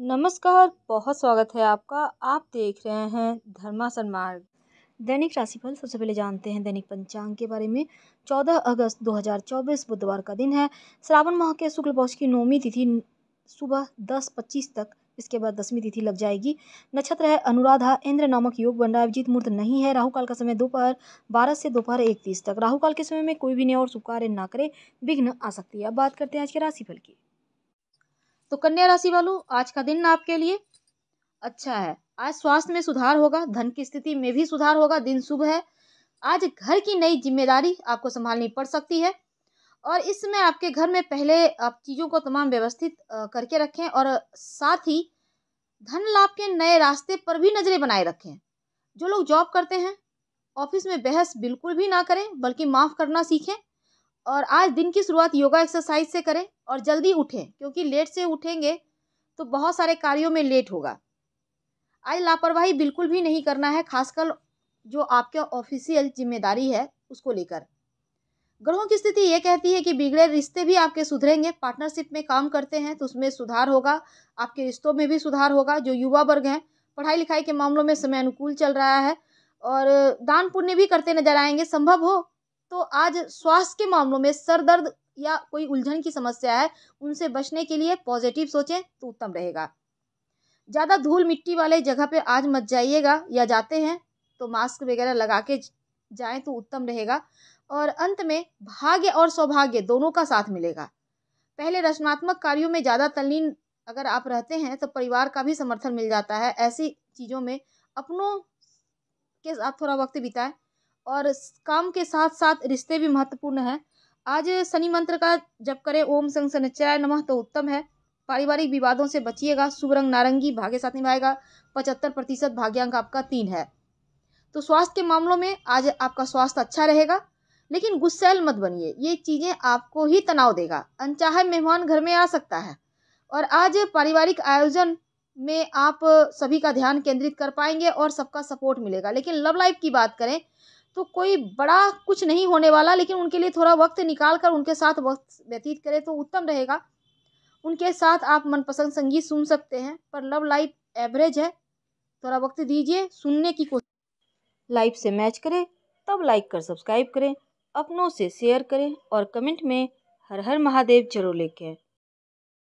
नमस्कार बहुत स्वागत है आपका आप देख रहे हैं धर्मा सन्मार्ग दैनिक राशिफल सबसे पहले जानते हैं दैनिक पंचांग के बारे में 14 अगस्त 2024 बुधवार का दिन है श्रावण माह के शुक्ल पक्ष की नौवीं तिथि सुबह दस पच्चीस तक इसके बाद दसवीं तिथि लग जाएगी नक्षत्र है अनुराधा इंद्र नामक योग बन रहा है अभिजीत मुहूर्त नहीं है राहु काल का समय दोपहर बारह से दोपहर एक तीस तक राहु काल के समय में कोई भी नया और शुभ कार्य ना करे विघ्न आ सकती है अब बात करते हैं आज के राशिफल की तो कन्या राशि वालों आज का दिन आपके लिए अच्छा है आज स्वास्थ्य में सुधार होगा धन की स्थिति में भी सुधार होगा दिन शुभ है आज घर की नई जिम्मेदारी आपको संभालनी पड़ सकती है और इसमें आपके घर में पहले आप चीज़ों को तमाम व्यवस्थित करके रखें और साथ ही धन लाभ के नए रास्ते पर भी नज़रें बनाए रखें जो लोग जॉब करते हैं ऑफिस में बहस बिल्कुल भी ना करें बल्कि माफ़ करना सीखें और आज दिन की शुरुआत योगा एक्सरसाइज से करें और जल्दी उठें क्योंकि लेट से उठेंगे तो बहुत सारे कार्यों में लेट होगा आज लापरवाही बिल्कुल भी नहीं करना है खासकर जो आपके ऑफिशियल जिम्मेदारी है उसको लेकर ग्रहों की स्थिति ये कहती है कि बिगड़े रिश्ते भी आपके सुधरेंगे पार्टनरशिप में काम करते हैं तो उसमें सुधार होगा आपके रिश्तों में भी सुधार होगा जो युवा वर्ग हैं पढ़ाई लिखाई के मामलों में समय अनुकूल चल रहा है और दान पुण्य भी करते नजर आएंगे संभव हो तो आज स्वास्थ्य के मामलों में सर दर्द या कोई उलझन की समस्या है उनसे बचने के लिए पॉजिटिव सोचें तो उत्तम रहेगा ज़्यादा धूल मिट्टी वाले जगह पे आज मत जाइएगा या जाते हैं तो मास्क वगैरह लगा के जाएँ तो उत्तम रहेगा और अंत में भाग्य और सौभाग्य दोनों का साथ मिलेगा पहले रचनात्मक कार्यों में ज़्यादा तल्लीन अगर आप रहते हैं तो परिवार का भी समर्थन मिल जाता है ऐसी चीज़ों में अपनों के साथ थोड़ा वक्त बिताएं और काम के साथ साथ रिश्ते भी महत्वपूर्ण हैं आज शनि मंत्र का जप करें ओम संग सनचराय नमः तो उत्तम है पारिवारिक विवादों से बचिएगा शुभ रंग नारंगी भाग्य साथ निभाएगा पचहत्तर प्रतिशत भाग्यांक आपका तीन है तो स्वास्थ्य के मामलों में आज आपका स्वास्थ्य अच्छा रहेगा लेकिन गुस्सेल मत बनिए ये चीज़ें आपको ही तनाव देगा अनचाहे मेहमान घर में आ सकता है और आज पारिवारिक आयोजन में आप सभी का ध्यान केंद्रित कर पाएंगे और सबका सपोर्ट मिलेगा लेकिन लव लाइफ की बात करें तो कोई बड़ा कुछ नहीं होने वाला लेकिन उनके लिए थोड़ा वक्त निकाल कर उनके साथ वक्त व्यतीत करें तो उत्तम रहेगा उनके साथ आप मनपसंद संगीत सुन सकते हैं पर लव लाइफ एवरेज है थोड़ा वक्त दीजिए सुनने की कोशिश लाइफ से मैच करें तब लाइक कर सब्सक्राइब करें अपनों से शेयर करें और कमेंट में हर हर महादेव जरूर लिखें